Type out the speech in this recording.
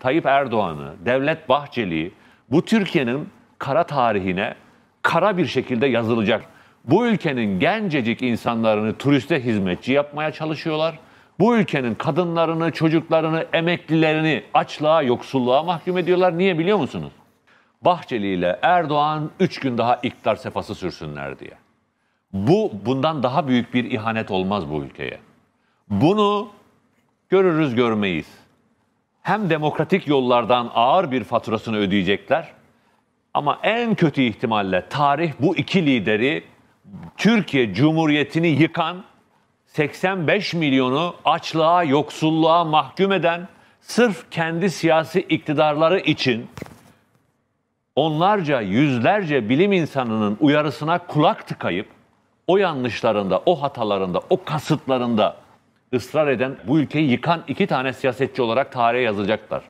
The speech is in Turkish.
Tayyip Erdoğan'ı, Devlet Bahçeli'yi bu Türkiye'nin kara tarihine kara bir şekilde yazılacak. Bu ülkenin gencecik insanlarını turiste hizmetçi yapmaya çalışıyorlar. Bu ülkenin kadınlarını, çocuklarını, emeklilerini açlığa, yoksulluğa mahkum ediyorlar. Niye biliyor musunuz? Bahçeli ile Erdoğan 3 gün daha iktidar sefası sürsünler diye. Bu bundan daha büyük bir ihanet olmaz bu ülkeye. Bunu görürüz görmeyiz hem demokratik yollardan ağır bir faturasını ödeyecekler ama en kötü ihtimalle tarih bu iki lideri Türkiye Cumhuriyeti'ni yıkan 85 milyonu açlığa, yoksulluğa mahkum eden sırf kendi siyasi iktidarları için onlarca, yüzlerce bilim insanının uyarısına kulak tıkayıp o yanlışlarında, o hatalarında, o kasıtlarında ısrar eden, bu ülkeyi yıkan iki tane siyasetçi olarak tarihe yazacaklar.